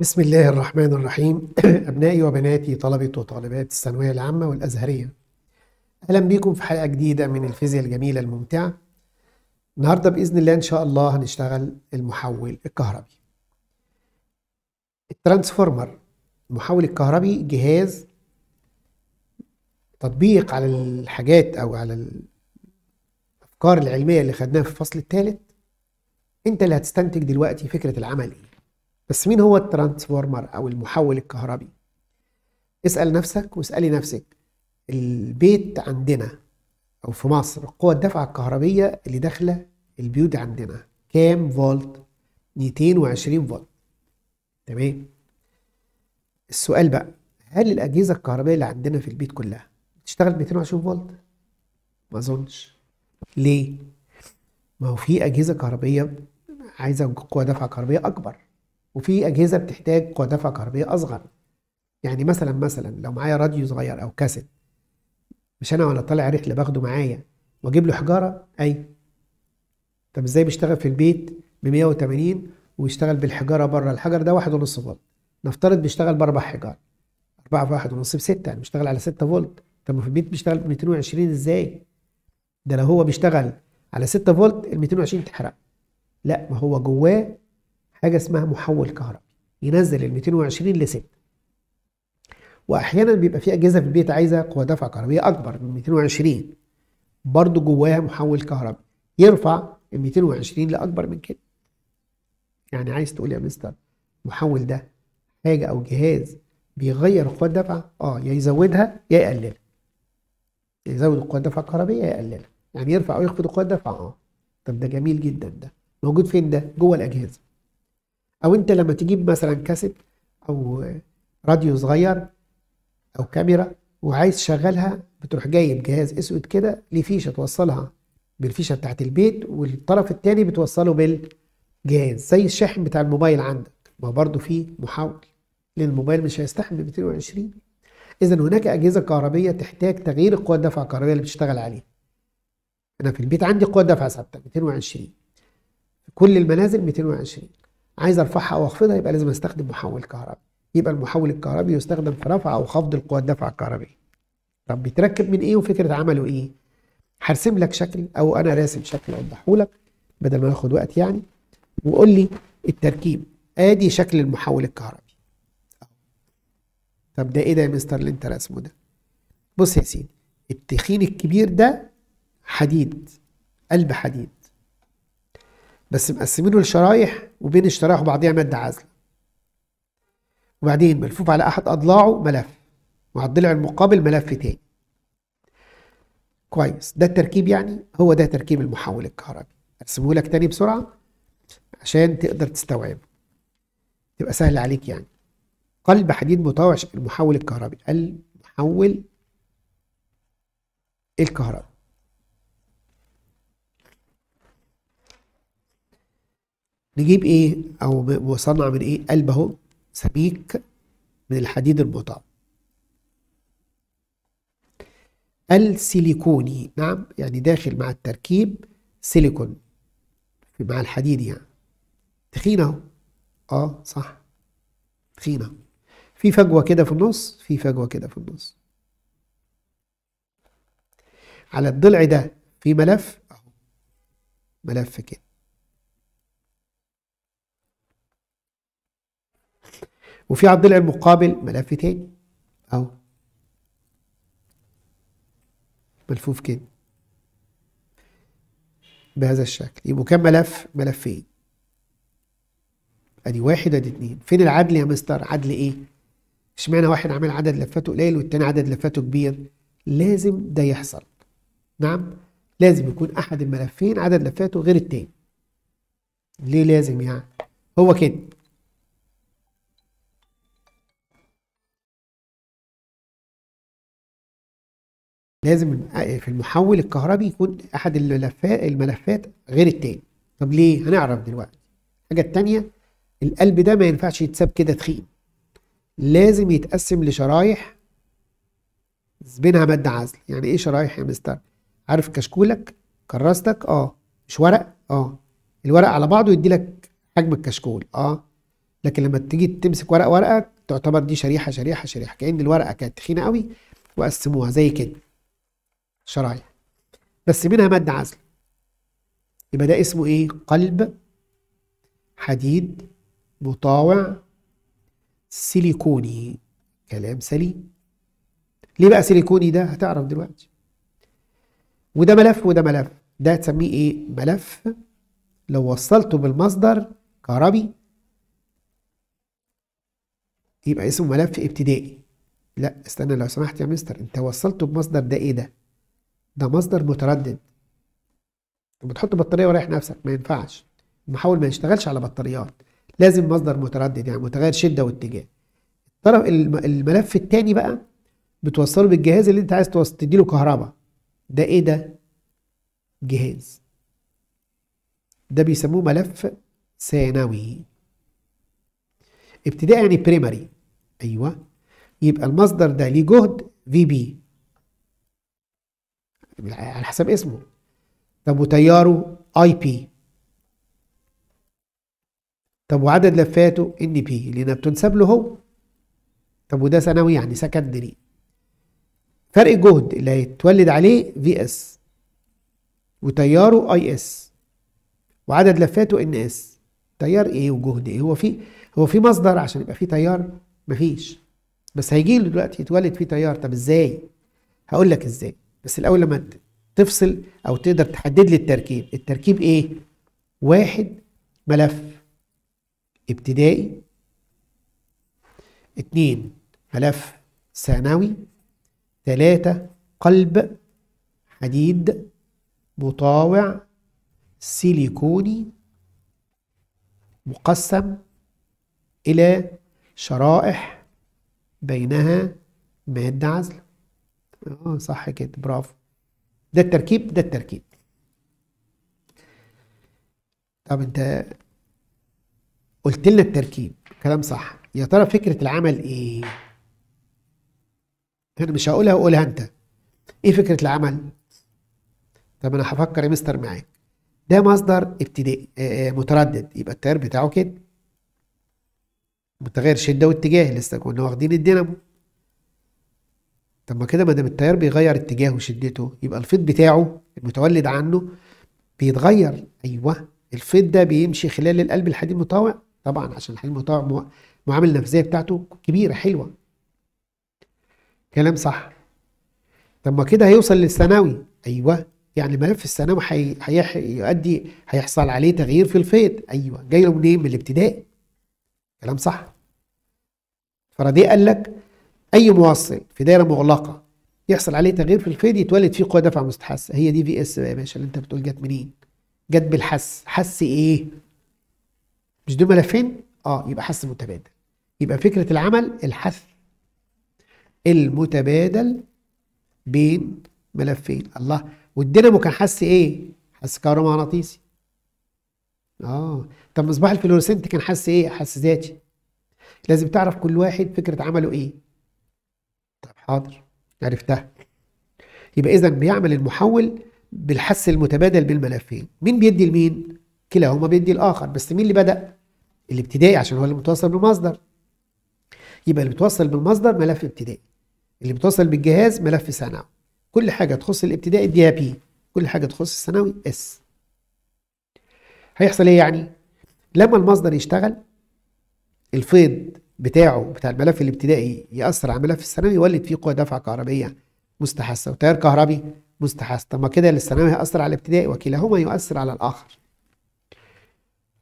بسم الله الرحمن الرحيم أبنائي وبناتي طلبة وطالبات الثانوية العامة والأزهرية أهلا بيكم في حلقة جديدة من الفيزياء الجميلة الممتعة النهاردة بإذن الله إن شاء الله هنشتغل المحول الكهربي الترانسفورمر المحول الكهربي جهاز تطبيق على الحاجات أو على الأفكار العلمية اللي خدناها في الفصل الثالث أنت اللي هتستنتج دلوقتي فكرة العمل إيه بس مين هو الترانسفورمر او المحول الكهربي اسال نفسك واسالي نفسك البيت عندنا او في مصر قوة الدفعة الكهربية اللي داخلة البيوت عندنا كام فولت 220 فولت تمام السؤال بقى هل الأجهزة الكهربائية اللي عندنا في البيت كلها بتشتغل 220 فولت ما اظنش ليه ما هو في أجهزة كهربية عايزة قوة دفعة كهربية أكبر وفي اجهزه بتحتاج دفع كهربيه اصغر يعني مثلا مثلا لو معايا راديو صغير او كاسيت مش انا وانا طالع رحله باخده معايا واجيب له حجاره اي طب ازاي بيشتغل في البيت ب 180 ويشتغل بالحجاره بره الحجر ده 1.5 فولت نفترض بيشتغل باربع حجار أربعة في 1.5 بستة يعني بيشتغل على 6 فولت طب ما في البيت بيشتغل ب 220 ازاي؟ ده لو هو بيشتغل على 6 فولت ال 220 تحرق لا ما هو جواه حاجه اسمها محول كهرباء ينزل ال 220 ل 6 واحيانا بيبقى في اجهزه في البيت عايزه قوه دفع كهربيه اكبر من 220 برضه جواها محول كهرباء يرفع ال 220 لاكبر من كده يعني عايز تقول يا مستر المحول ده حاجه او جهاز بيغير قوه الدفع اه يا يزودها يا يقللها يزود قوه الدفع الكهربيه يا يقللها يعني يرفع او يخفض قوه الدفع اه طب ده جميل جدا ده موجود فين ده جوه الاجهزه او انت لما تجيب مثلا كاسيت او راديو صغير او كاميرا وعايز تشغلها بتروح جايب جهاز اسود كده ليه فيشه توصلها بالفيشه بتاعت البيت والطرف الثاني بتوصله بالجهاز زي الشاحن بتاع الموبايل عندك ما برضه في محاول لان الموبايل مش هيستحمل 220 اذا هناك اجهزه كهربيه تحتاج تغيير القوه الدافعه الكهربيه اللي بتشتغل عليها انا في البيت عندي قوه دافعه ثابته 220 كل المنازل 220 عايز ارفعها او اخفضها يبقى لازم استخدم محول كهربي يبقى المحول الكهربي يستخدم في رفع او خفض القوى الدافعه الكهربيه طب بيتركب من ايه وفكره عمله ايه هرسم لك شكل او انا راسم شكل اوضحه لك بدل ما ياخد وقت يعني وقول لي التركيب ادي شكل المحول الكهربي طب ده ايه ده يا مستر اللي انت راسمه ده بص يا سيدي التخين الكبير ده حديد قلب حديد بس مقسمينه لشرايح وبين الشرايح وبعضيها مادة عازلة وبعدين ملفوف على أحد أضلاعه ملف وعلى الضلع المقابل ملف تاني كويس ده التركيب يعني هو ده تركيب المحول الكهربي ارسمه لك تاني بسرعة عشان تقدر تستوعبه تبقى سهل عليك يعني قلب حديد مطاوع المحول الكهربي المحول الكهربي نجيب ايه او بصنع من ايه قلب اهو سبيك من الحديد المطاب السيليكوني نعم يعني داخل مع التركيب سيليكون مع الحديد يعني تخين اهو اه صح تخينة في فجوة كده في النص في فجوة كده في النص على الضلع ده في ملف اهو ملف كده وفي الضلع المقابل ملف تاني اهو ملفوف كده بهذا الشكل يبقوا كام ملف ملفين ادي واحد ادي اتنين فين العدل يا مستر عدل ايه اشمعنى واحد عامل عدد لفاته قليل والتاني عدد لفاته كبير لازم ده يحصل نعم لازم يكون احد الملفين عدد لفاته غير التاني ليه لازم يعني هو كده لازم في المحول الكهربي يكون احد الملفات غير التاني طب ليه هنعرف دلوقتي الحاجه التانية القلب ده ما ينفعش يتساب كده تخين لازم يتقسم لشرايح بينها ماده عزل يعني ايه شرايح يا مستر عارف كشكولك كراستك اه مش ورق اه الورق على بعضه يدي لك حجم الكشكول اه لكن لما تيجي تمسك ورق ورقه تعتبر دي شريحه شريحه شريحه كأن الورقه كانت تخينه قوي وقسموها زي كده شرايح بس منها مادة عازلة يبقى ده اسمه ايه قلب حديد مطاوع سيليكوني كلام سليم ليه بقى سيليكوني ده هتعرف دلوقتي وده ملف وده ملف ده تسميه ايه ملف لو وصلته بالمصدر كهربي يبقى اسمه ملف ابتدائي لا استنى لو سمحت يا مستر انت وصلته بمصدر ده ايه ده ده مصدر متردد لما تحط بطاريه ورايح نفسك ما ينفعش المحول ما يشتغلش على بطاريات لازم مصدر متردد يعني متغير شده واتجاه الطرف الملف الثاني بقى بتوصله بالجهاز اللي انت عايز تديله كهرباء ده ايه ده جهاز ده بيسموه ملف ثانوي ابتداء يعني بريمري ايوه يبقى المصدر ده ليه جهد في بي على حسب اسمه طب وتياره اي بي طب وعدد لفاته ان بي لانها بتنسب له هو طب وده ثانوي يعني سكندري فرق الجهد اللي هيتولد عليه في اس وتياره اي اس وعدد لفاته ان اس تيار ايه وجهد ايه هو في هو في مصدر عشان يبقى في تيار مفيش بس هيجي له دلوقتي يتولد فيه تيار طب ازاي هقول لك ازاي بس الاول لما تفصل او تقدر تحدد لي التركيب التركيب ايه واحد ملف ابتدائي اتنين ملف ثانوي تلاتة قلب حديد مطاوع سيليكوني مقسم إلى شرائح بينها مادة عزلة اه صح كده برافو ده التركيب ده التركيب طب انت قلت لنا التركيب كلام صح يا ترى فكره العمل ايه انا مش هقولها قولها انت ايه فكره العمل طب انا هفكر يا مستر معاك ده مصدر ابتدائي آه، آه، متردد يبقى التيار بتاعه كده متغير شده واتجاه لسه كنا واخدين الدينامو طب ما كده ما دام التيار بيغير اتجاهه وشدته يبقى الفيض بتاعه المتولد عنه بيتغير ايوه الفيض ده بيمشي خلال القلب الحديد المطاوع طبعا عشان الحديد المطاوع المعامله النفسيه بتاعته كبيره حلوه كلام صح طب ما كده هيوصل للثانوي ايوه يعني ملف الثانوي هيؤدي هيحصل عليه تغيير في الفيض ايوه جاي له منين من الابتدائي كلام صح فردي قال لك اي موصل في دايره مغلقه يحصل عليه تغيير في الفيد يتولد فيه قوه دفع مستحسه هي دي في اس بقى يا باشا اللي انت بتقول جت منين جت بالحس حس ايه مش دول ملفين اه يبقى حس متبادل يبقى فكره العمل الحث المتبادل بين ملفين الله والدينامو كان حس ايه حس كهرومغناطيسي اه طب مصباح الفلورسنت كان حس ايه حس ذاتي لازم تعرف كل واحد فكره عمله ايه حاضر عرفتها يبقى إذا بيعمل المحول بالحس المتبادل بين الملفين مين بيدي لمين؟ كلاهما بيدي الآخر بس مين اللي بدأ؟ الابتدائي عشان هو اللي متوصل بالمصدر يبقى اللي متوصل بالمصدر ملف ابتدائي اللي متوصل بالجهاز ملف ثانوي كل حاجة تخص الابتدائي اديها بي كل حاجة تخص الثانوي اس هيحصل ايه يعني؟ لما المصدر يشتغل الفيض بتاعه بتاع الملف الابتدائي ياثر على الملف الثانوي يولد فيه قوى دفع كهربيه مستحثه وتيار كهربي مستحث طب ما كده الثانوي هياثر على الابتدائي وكلاهما يؤثر على الاخر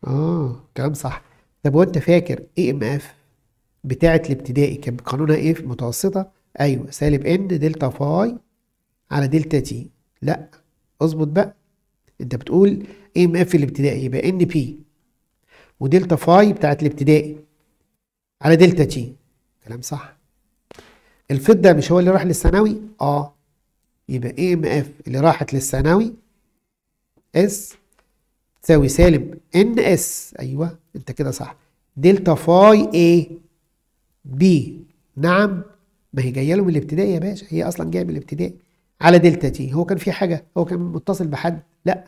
اه كلام صح طب وانت فاكر اي ام اف بتاعه الابتدائي كان قانونها ايه في المتوسطه ايوه سالب ان دلتا فاي على دلتا تي لا اظبط بقى انت بتقول اي ام اف الابتدائي يبقى ان بي ودلتا فاي بتاعه الابتدائي على دلتا تي كلام صح الفضة مش هو اللي راح للثانوي اه يبقى اي ام اف اللي راحت للثانوي اس تساوي سالب ان اس ايوه انت كده صح دلتا فاي اي بي نعم ما هي جايه له من الابتدائي يا باشا هي اصلا جايه من الابتدائي على دلتا تي هو كان في حاجه هو كان متصل بحد لا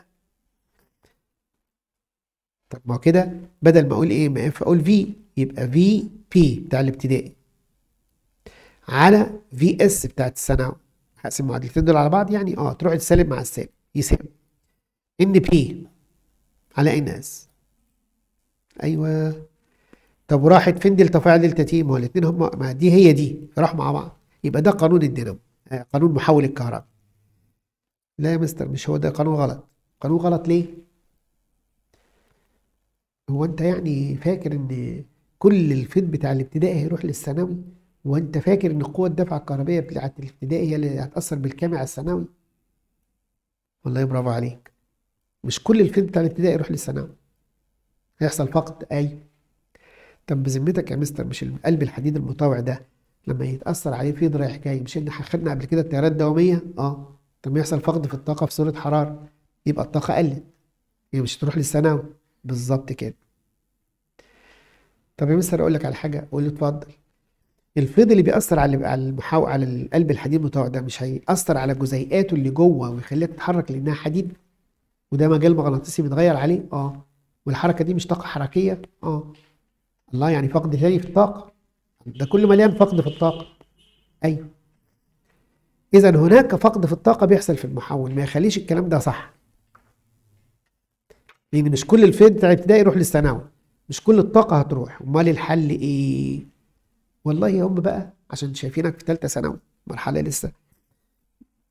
طب ما كده بدل ما اقول ايه ما ينفع اقول في يبقى في بي بتاع الابتدائي على في اس بتاعت الثانوي هقسم معادلتين دول على بعض يعني اه تروح السالب مع السالب يساوي ان بي على ان اس ايوه طب وراحت فين دلتا فاعل دلتا تي ما هو الاثنين هم ما دي هي دي راحوا مع بعض يبقى ده قانون الدينامو آه، قانون محول الكهرباء لا يا مستر مش هو ده قانون غلط قانون غلط ليه هو انت يعني فاكر ان كل الفيد بتاع الابتدائي هيروح للثانوي وانت فاكر ان قوه الدفع الكهربيه بتاعه الابتدائي هي اللي هتاثر بالكامل على الثانوي والله برافو عليك مش كل الفيد بتاع الابتدائي يروح للثانوي هيحصل فقد اي طب بذمتك يا مستر مش القلب الحديد المطوع ده لما يتاثر عليه فيض رايح جاي مش ان خدنا قبل كده التيارات الدواميه اه طب يحصل فقد في الطاقه في صوره حراره يبقى الطاقه قلت هي مش هتروح للثانوي بالظبط كده طب يا مستر اقول لك على حاجه اقول له اتفضل الفيض اللي بيأثر على على على القلب الحديد بتاعه ده مش هيأثر على جزيئاته اللي جوه ويخليها تتحرك لأنها حديد وده مجال مغناطيسي بيتغير عليه اه والحركة دي مش طاقة حركية اه الله يعني فقد شيء في الطاقة ده كله مليان فقد في الطاقة ايوه إذا هناك فقد في الطاقة بيحصل في المحول ما يخليش الكلام ده صح لان مش كل الفيد بتاع ابتدائي يروح للثانوي مش كل الطاقه هتروح امال الحل ايه والله يا ام بقى عشان شايفينك في ثالثه ثانوي مرحله لسه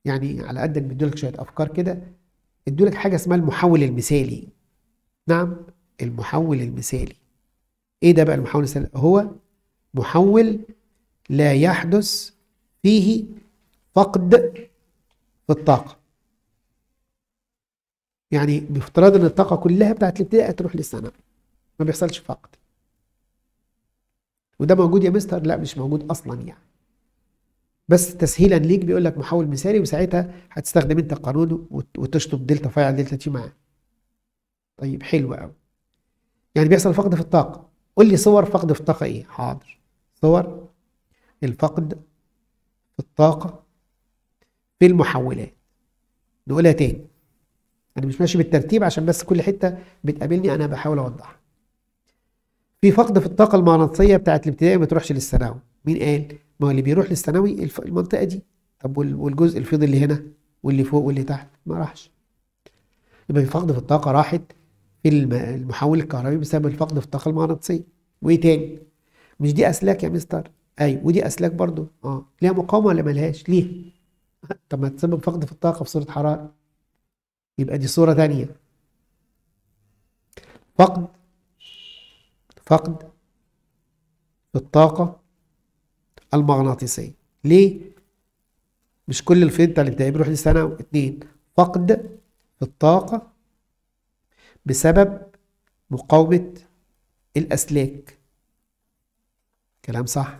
يعني على قد ما ادولك شويه افكار كده ادولك حاجه اسمها المحول المثالي نعم المحول المثالي ايه ده بقى المحول المثالي هو محول لا يحدث فيه فقد في الطاقه يعني بافتراض ان الطاقه كلها بتاعت الابتدائي هتروح للثانوي ما بيحصلش فقد وده موجود يا مستر لا مش موجود اصلا يعني بس تسهيلا ليك بيقول لك محول مثالي وساعتها هتستخدم انت القانون وتشطب دلتا فاي على دلتا تي معاه طيب حلو قوي يعني بيحصل فقد في الطاقه قول لي صور فقد في الطاقه ايه حاضر صور الفقد في الطاقه في المحولات نقولها تاني انا مش ماشي بالترتيب عشان بس كل حته بتقابلني انا بحاول اوضحها في فقد في الطاقه المغناطيسيه بتاعه الابتدائي ما تروحش للثانوي مين قال ما هو اللي بيروح للثانوي المنطقه دي طب والجزء الفيض اللي هنا واللي فوق واللي تحت ما راحش يبقى في فقد في الطاقه راحت في المحول الكهربي بسبب الفقد في الطاقه المغناطيسيه وايه تاني مش دي اسلاك يا مستر ايوه ودي اسلاك برضو اه ليها مقاومه ولا ملهاش ليه طب ما تسبب فقد في الطاقه في صوره حراره يبقى دي صورة تانية فقد فقد الطاقة المغناطيسية ليه؟ مش كل الفيض اللي بتاعي بيروح لسنة اتنين فقد الطاقة بسبب مقاومة الأسلاك كلام صح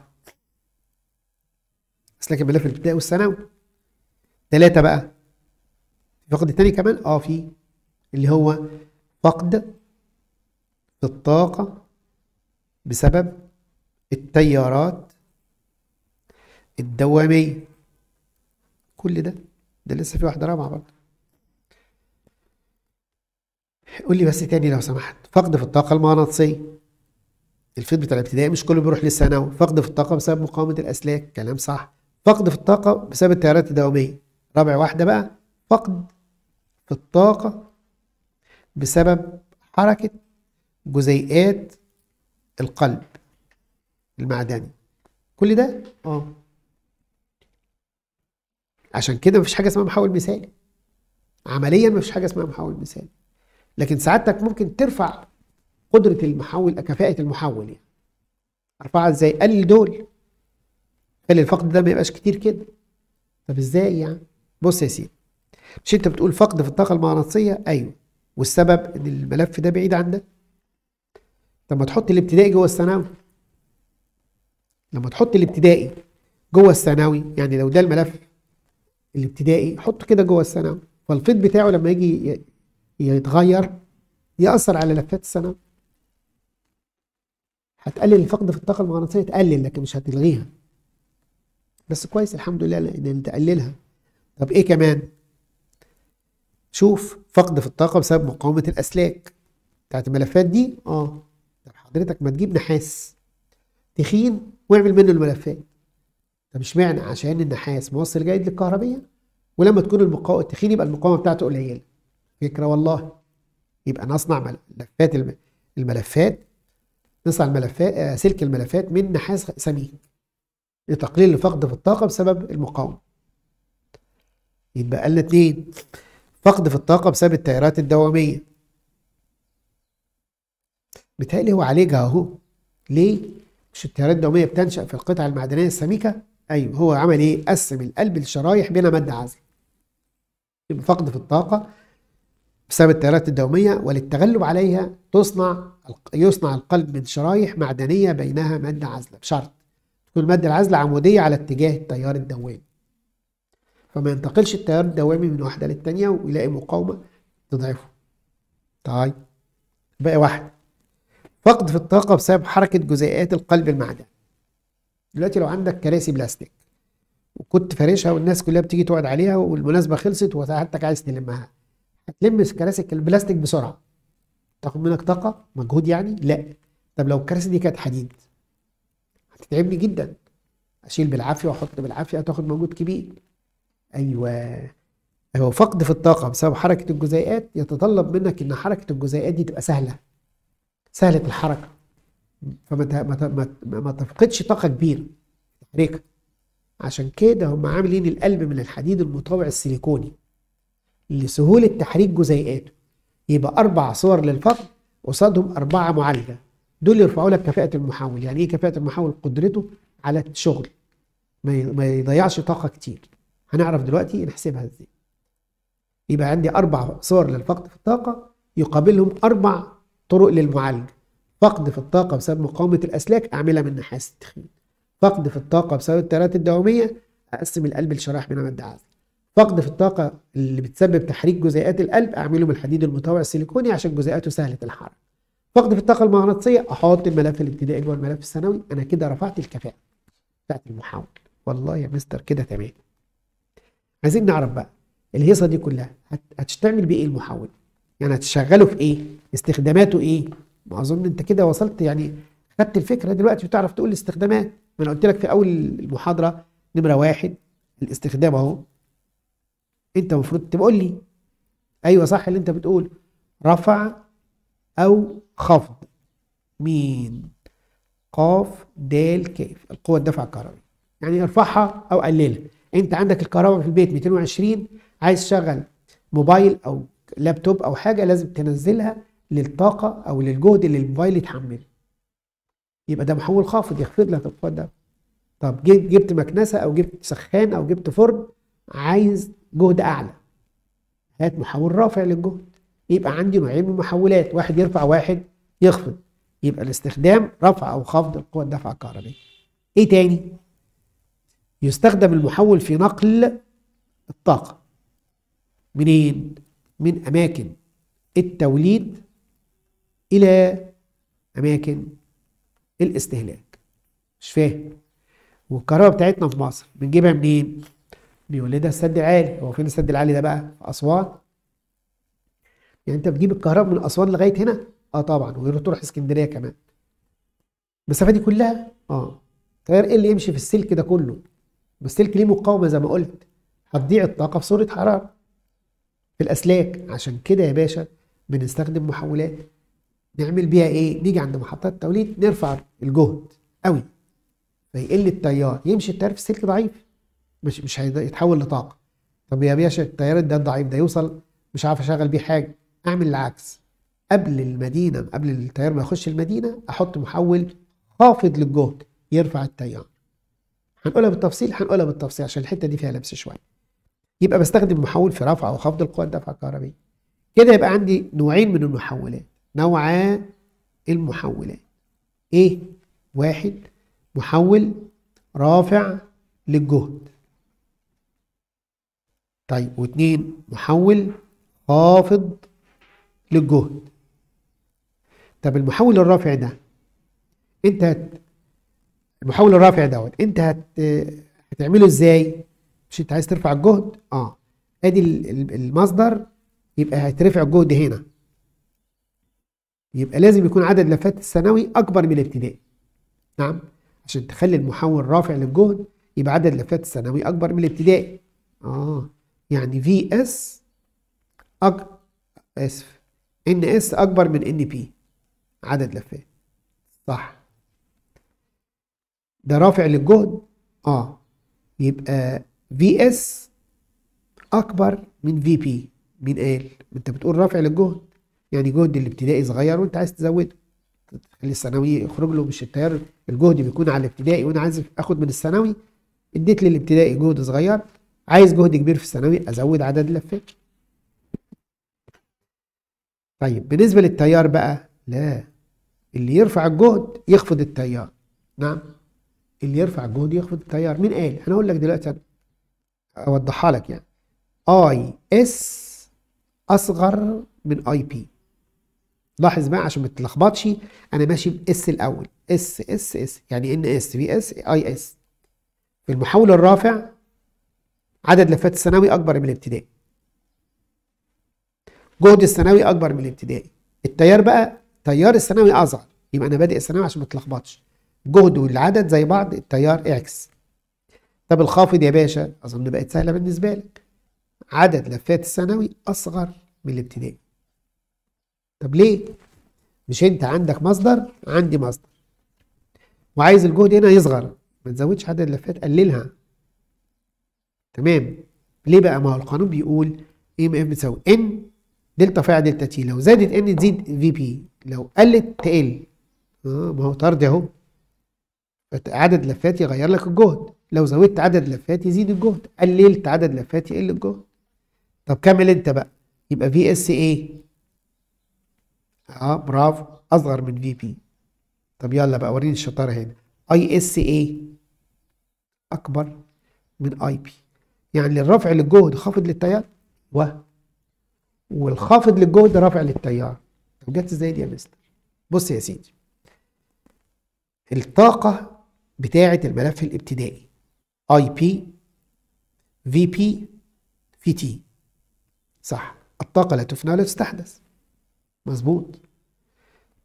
أسلاك الملف الابتدائي والثانوي ثلاثة بقى في فقد تاني كمان اه في اللي هو فقد في الطاقة بسبب التيارات الدوامية كل ده ده لسه في واحدة رابعة برضه قول لي بس تاني لو سمحت فقد في الطاقة المغناطيسية الفيض بتاع الابتدائي مش كله بيروح للثانوي فقد في الطاقة بسبب مقاومة الأسلاك كلام صح فقد في الطاقة بسبب التيارات الدوامية رابع واحدة بقى فقد في الطاقة بسبب حركة جزيئات القلب المعدني كل ده اه عشان كده مفيش حاجة اسمها محول مثالي عمليا مفيش حاجة اسمها محول مثالي لكن سعادتك ممكن ترفع قدرة المحول كفاءة المحول يعني ارفعها ازاي؟ قلل دول قلل الفقد ده ما يبقاش كتير كده طب ازاي يعني؟ بص يا سيدي مش انت بتقول فقد في الطاقه المغناطيسيه ايوه والسبب ان الملف ده بعيد عنك طب ما تحط الابتدائي جوه الثانوي لما تحط الابتدائي جوه الثانوي يعني لو ده الملف الابتدائي حطه كده جوه الثانوي فالفيض بتاعه لما يجي يتغير ياثر على لفات الثانوي هتقلل الفقد في الطاقه المغناطيسيه تقلل لكن مش هتلغيها بس كويس الحمد لله ان انت تقللها طب ايه كمان شوف فقد في الطاقه بسبب مقاومه الاسلاك بتاعت الملفات دي اه حضرتك ما تجيب نحاس تخين واعمل منه الملفات طب اشمعنى عشان النحاس موصل جيد للكهربيه ولما تكون المقاومه التخين يبقى المقاومه بتاعته قليله فكره والله يبقى نصنع ملفات الملفات نصنع الملفات آه، سلك الملفات من نحاس سميك لتقليل الفقد في الطاقه بسبب المقاومه يبقى لنا اتنين فقد في الطاقة بسبب التيارات الدوامية بتهيألي هو عالجها اهو ليه؟ مش التيارات الدوامية بتنشأ في القطع المعدنية السميكة؟ أيوه هو عمل إيه؟ قسم القلب لشرايح بلا مادة عازلة يبقى فقد في الطاقة بسبب التيارات الدوامية وللتغلب عليها تصنع يصنع القلب من شرايح معدنية بينها مادة عازلة بشرط تكون المادة العازلة عمودية على اتجاه التيار الدوامي فما ينتقلش التيار الدوامي من واحدة للتانية ويلاقي مقاومة تضعفه طيب بقى واحد فقد في الطاقة بسبب حركة جزيئات القلب المعدن دلوقتي لو عندك كراسي بلاستيك وكنت فارشها والناس كلها بتيجي تقعد عليها والمناسبة خلصت وسعادتك عايز تلمها هتلم كراسي البلاستيك بسرعة تاخد منك طاقة مجهود يعني لا طب لو الكراسي دي كانت حديد هتتعبني جدا اشيل بالعافيه واحط بالعافيه هتاخد مجهود كبير ايوه ايوه فقد في الطاقه بسبب حركه الجزيئات يتطلب منك ان حركه الجزيئات دي تبقى سهله سهله الحركه فما ما ما ما تفقدش طاقه كبيره تحريكها عشان كده هم عاملين القلب من الحديد المطابع السيليكوني لسهوله تحريك جزيئاته يبقى اربع صور للفقد قصادهم اربعه معالجه دول يرفعوا لك كفاءه المحاول يعني ايه كفاءه المحاول قدرته على الشغل ما يضيعش طاقه كتير هنعرف دلوقتي نحسبها ازاي يبقى عندي أربع صور للفقد في الطاقة يقابلهم أربع طرق للمعالجة فقد في الطاقة بسبب مقاومة الأسلاك أعملها من نحاس التخين فقد في الطاقة بسبب التيارات الدوامية أقسم القلب لشرايح من مادة عازلة فقد في الطاقة اللي بتسبب تحريك جزيئات القلب أعمله من الحديد المتوع السيليكوني عشان جزيئاته سهلة الحركة فقد في الطاقة المغناطيسية أحط الملف الابتدائي جوه الملف الثانوي أنا كده رفعت الكفاءة بتاعت المحاول والله يا مستر كده تمام عايزين نعرف بقى الهيصه دي كلها هتشتغل بيه ايه المحول يعني هتشغله في ايه استخداماته ايه ما اظن انت كده وصلت يعني خدت الفكره دلوقتي وتعرف تقول الاستخدامات ما انا قلت لك في اول المحاضره نمره واحد الاستخدام اهو انت المفروض تقول لي ايوه صح اللي انت بتقول رفع او خفض مين قاف دال كيف القوه الدفع الكهربي يعني ارفعها او قللها انت عندك الكهرباء في البيت 220 عايز تشغل موبايل او لابتوب او حاجه لازم تنزلها للطاقه او للجهد اللي الموبايل يتحمله يبقى ده محول خافض يخفض لك القوه ده طب جبت مكنسه او جبت سخان او جبت فرن عايز جهد اعلى هات محول رافع للجهد يبقى عندي نوعين من المحولات واحد يرفع واحد يخفض يبقى الاستخدام رفع او خفض القوه الدفع الكهربائيه ايه تاني يستخدم المحول في نقل الطاقة منين؟ من أماكن التوليد إلى أماكن الاستهلاك مش فاهم والكهرباء بتاعتنا في مصر بنجيبها منين؟ بيولدها السد العالي هو فين السد العالي ده بقى؟ في أسوان يعني أنت بتجيب الكهرباء من أسوان لغاية هنا؟ أه طبعا وتروح اسكندرية كمان المسافة دي كلها؟ أه طيار إيه اللي يمشي في السلك ده كله؟ والسلك ليه مقاومه زي ما قلت هتضيع الطاقه في صوره حراره في الاسلاك عشان كده يا باشا بنستخدم محولات نعمل بيها ايه نيجي عند محطات التوليد نرفع الجهد قوي فيقل التيار يمشي التيار في السلك ضعيف مش مش هيتحول لطاقه طب يا باشا التيار ده الضعيف ده يوصل مش عارف اشغل بيه حاجه اعمل العكس قبل المدينه قبل التيار ما يخش المدينه احط محول خافض للجهد يرفع التيار هنقولها بالتفصيل هنقولها بالتفصيل عشان الحته دي فيها لبس شويه يبقى بستخدم محول في رفع او خفض القوى الدفع الكهربيه كده يبقى عندي نوعين من المحولات نوعا المحولات ايه واحد محول رافع للجهد طيب واثنين محول خافض للجهد طب المحول الرافع ده انت المحاول الرافع دوت انت هت هتعمله ازاي مش انت عايز ترفع الجهد اه ادي المصدر يبقى هيترفع الجهد هنا يبقى لازم يكون عدد لفات الثانوي اكبر من الابتدائي نعم عشان تخلي المحاول رافع للجهد يبقى عدد لفات الثانوي اكبر من الابتدائي اه يعني في اس أك... اسف ان اس اكبر من ان بي عدد لفات صح ده رافع للجهد اه يبقى في اس اكبر من في بي مين قال انت بتقول رافع للجهد يعني جهد الابتدائي صغير وانت عايز تزوده تخلي الثانوي يخرج له مش التيار الجهد بيكون على الابتدائي وانا عايز اخد من الثانوي اديت للابتدائي جهد صغير عايز جهد كبير في الثانوي ازود عدد لفات طيب بالنسبه للتيار بقى لا اللي يرفع الجهد يخفض التيار نعم اللي يرفع الجهد يخفض التيار مين قال انا اقول لك دلوقتي اوضحها لك يعني اي اس اصغر من اي بي لاحظ بقى عشان ما تتلخبطش انا ماشي باس الاول اس اس اس يعني ان اس في اس اي اس في المحول الرافع عدد لفات الثانوي اكبر من الابتدائي جهد الثانوي اكبر من الابتدائي التيار بقى تيار الثانوي اصغر يبقى انا بادئ الثانوي عشان ما تتلخبطش جهد والعدد زي بعض التيار اكس طب الخافض يا باشا اظن بقت سهله بالنسبه لك عدد لفات الثانوي اصغر من الابتدائي طب ليه مش انت عندك مصدر عندي مصدر وعايز الجهد هنا يصغر ما تزودش عدد اللفات قللها تمام ليه بقى ما هو القانون بيقول اي ام اف بتساوي ان دلتا فاعل دلتا تي لو زادت ان تزيد في بي لو قلت تقل اه ما هو طرد اهو عدد لفات يغير لك الجهد لو زودت عدد لفات يزيد الجهد قللت عدد لفات يقل الجهد طب كمل انت بقى يبقى في اس ايه اه برافو اصغر من في بي طب يلا بقى وريني الشطاره هنا اي اس ايه اكبر من اي بي يعني الرفع للجهد خافض للتيار و والخافض للجهد رافع للتيار طب جت ازاي دي يا مستر بص يا سيدي الطاقه بتاعة الملف الابتدائي IP VP VT صح الطاقة لا تفنى ولا تستحدث مظبوط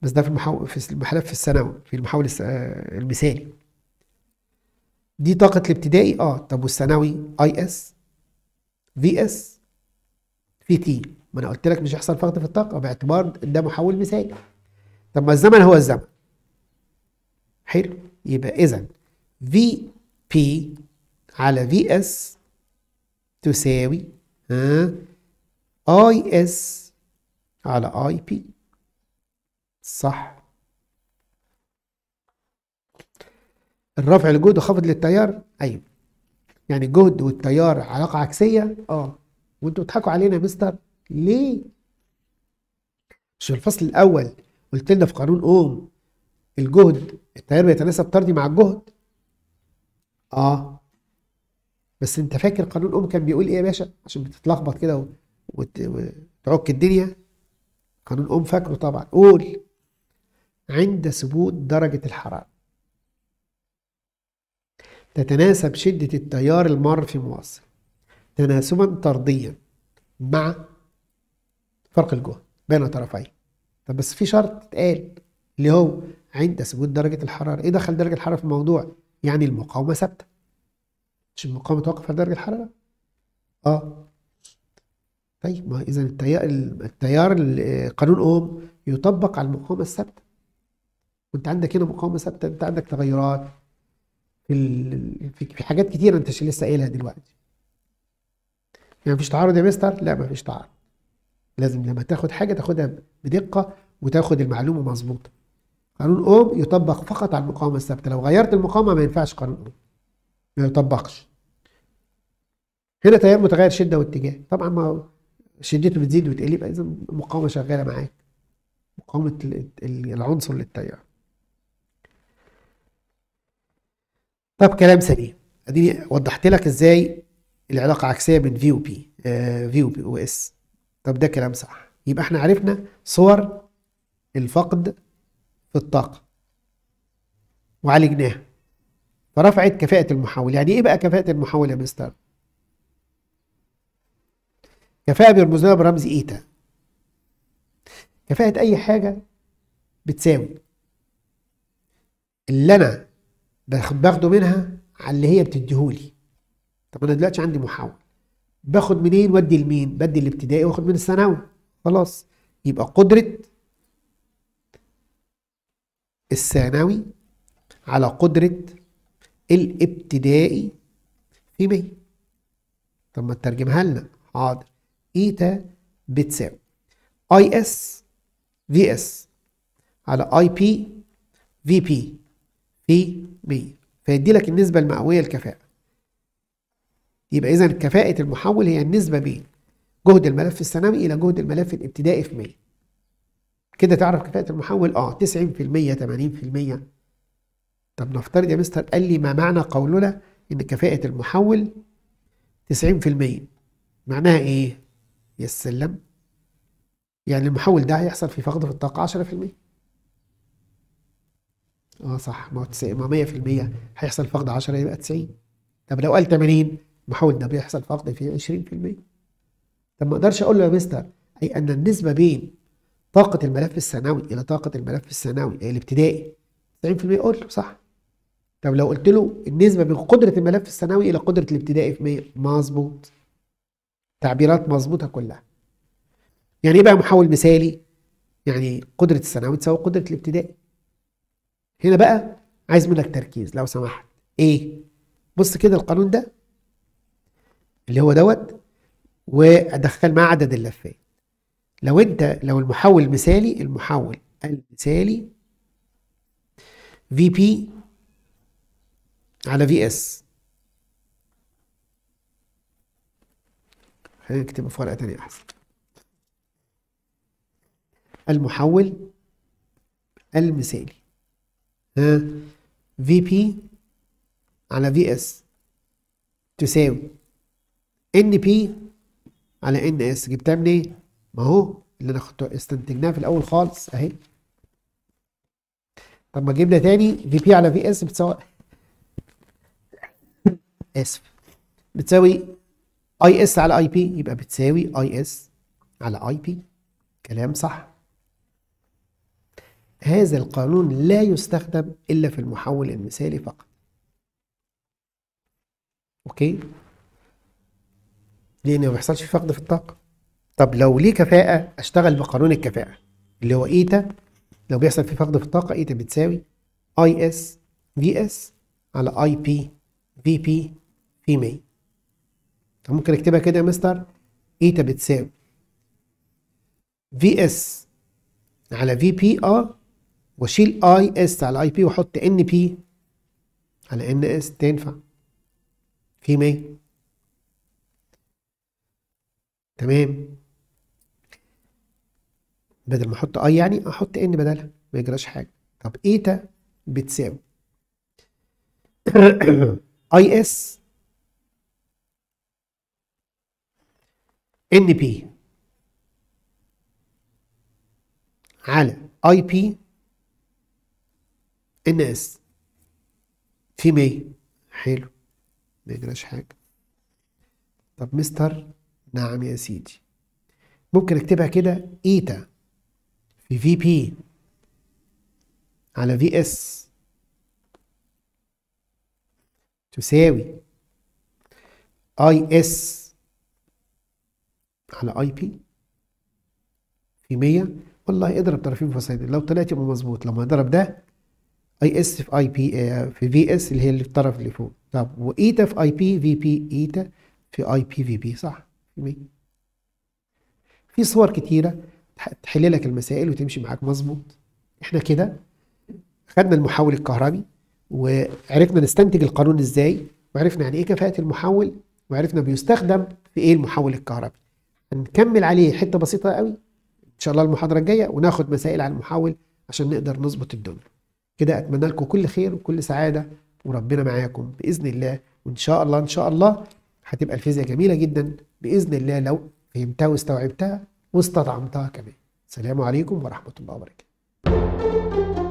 بس ده في المحاو... في الملف الثانوي في المحاول آه، المثالي دي طاقة الابتدائي اه طب والثانوي اي اس في اس في تي ما انا قلت لك مش هيحصل فقد في الطاقة باعتبار ده محاول مثالي طب ما الزمن هو الزمن حلو يبقى إذا VP على VS تساوي ها آه، IS على IP صح الرفع الجهد وخفض للتيار ايوه يعني الجهد والتيار علاقه عكسيه اه وانتوا بتضحكوا علينا يا مستر ليه مش الفصل الاول قلت لنا في قانون اوم الجهد التيار بيتناسب طردي مع الجهد اه بس انت فاكر قانون اوم كان بيقول ايه يا باشا عشان بتتلخبط كده وتعك الدنيا قانون اوم فاكره طبعا قول عند ثبوت درجة الحرارة تتناسب شدة التيار المار في مواصل تناسبا طرديا مع فرق الجهد بين طرفين طب بس في شرط اتقال اللي هو عند ثبوت درجة الحرارة إيه دخل درجة الحرارة في الموضوع؟ يعني المقاومة ثابتة مش المقاومة توقف على درجة الحرارة آه طيب ما إذا التيار التيار قانون أوم يطبق على المقاومة الثابتة وأنت عندك هنا مقاومة ثابتة أنت عندك تغيرات في في حاجات كتيرة أنت لسه قايلها دلوقتي يعني مفيش تعارض يا مستر؟ لا مفيش تعارض لازم لما تاخد حاجة تاخدها بدقة وتاخد المعلومة مظبوطة قانون اوم يطبق فقط على المقاومه الثابته لو غيرت المقاومه ما ينفعش قانون اوم ما يطبقش هنا تيار متغير شده واتجاه طبعا ما شدته بتزيد وتقل يبقى اذا المقاومه شغاله معاك مقاومه العنصر للتيار طب كلام سليم اديني وضحت لك ازاي العلاقه عكسيه بين في وبي في وبي واس طب ده كلام صح يبقى احنا عرفنا صور الفقد في الطاقة وعالجناها فرفعت كفاءة المحول يعني إيه بقى كفاءة المحول يا مستر؟ كفاءة بيرمز لها برمز إيتا كفاءة أي حاجة بتساوي اللي أنا باخده منها على اللي هي بتديهولي طب أنا دلوقتي عندي محول باخد منين ودي لمين؟ بدي الابتدائي واخد من الثانوي خلاص يبقى قدرة الثانوي على قدرة الابتدائي في 100 طب ما تترجمها لنا حاضر ايتا بتساوي اي اس في اس على اي بي في بي في 100 فيدي لك النسبة المئوية الكفاءة يبقى إذا كفاءة المحول هي النسبة بين جهد الملف الثانوي إلى جهد الملف الابتدائي في 100 كده تعرف كفاءة المحول؟ اه 90% 80% طب نفترض يا مستر قال لي ما معنى قولنا ان كفاءة المحول 90% معناها ايه؟ يا سلام يعني المحول ده هيحصل في فقد في الطاقة 10% اه صح ما هو 100% هيحصل فقد 10 يبقى 90 طب لو قال 80 المحول ده بيحصل فقد فيه 20% طب ما اقدرش اقول له يا مستر اي ان النسبه بين طاقة الملف السنوي إلى طاقة الملف السنوي الابتدائي 90% قول له صح طب لو قلت له النسبة بين قدرة الملف السنوي إلى قدرة الابتدائي في 100 مظبوط تعبيرات مظبوطة كلها يعني إيه بقى محول مثالي؟ يعني قدرة الثانوي تساوي قدرة الابتدائي هنا بقى عايز منك تركيز لو سمحت إيه؟ بص كده القانون ده اللي هو دوت وأدخل معاه عدد اللفات لو انت لو المحول مثالي المحول المثالي في بي على في اس خلينا نكتبها في ورقه تانية احسن المحول المثالي ها في بي على في اس تساوي ان بي على ان اس جبتها منين؟ ما هو اللي انا كنت استنتجناه في الاول خالص اهي طب ما جبنا تاني في بي على في اس بتساوي اسف بتساوي اي اس على اي بي يبقى بتساوي اي اس على اي بي كلام صح هذا القانون لا يستخدم الا في المحول المثالي فقط اوكي لان ما بيحصلش فقد في الطاقه طب لو ليه كفاءة أشتغل بقانون الكفاءة اللي هو إيتا لو بيحصل في فقد في الطاقة إيتا بتساوي أي إس في إس على أي بي في بي في 100 طب ممكن أكتبها كده يا مستر إيتا بتساوي في إس على في بي آه وأشيل أي إس على أي بي وأحط إن بي على إن إس تنفع في 100 تمام بدل ما احط اي يعني احط ان بدلها ما يجراش حاجه طب ايتا بتساوي اي اس ان بي على اي بي ان اس في 100 حلو ما يجراش حاجه طب مستر نعم يا سيدي ممكن اكتبها كده ايتا في في بي على في اس تساوي اي اس على اي بي في 100 والله اضرب طرفين فصيلين لو طلعت يبقى مظبوط لما اضرب ده اي اس في اي آه، بي في في اس اللي هي اللي الطرف اللي فوق طب وايتا في اي بي في بي ايتا في اي بي في بي صح في 100 في صور كتيره تحل لك المسائل وتمشي معاك مظبوط احنا كده خدنا المحول الكهربي وعرفنا نستنتج القانون ازاي وعرفنا يعني ايه كفاءة المحول وعرفنا بيستخدم في ايه المحول الكهربي هنكمل عليه حتة بسيطة قوي ان شاء الله المحاضرة الجاية وناخد مسائل على المحول عشان نقدر نظبط الدنيا كده اتمنى لكم كل خير وكل سعادة وربنا معاكم بإذن الله وإن شاء الله إن شاء الله هتبقى الفيزياء جميلة جدا بإذن الله لو فهمتها واستوعبتها واستطعمتها كمان السلام عليكم ورحمة الله وبركاته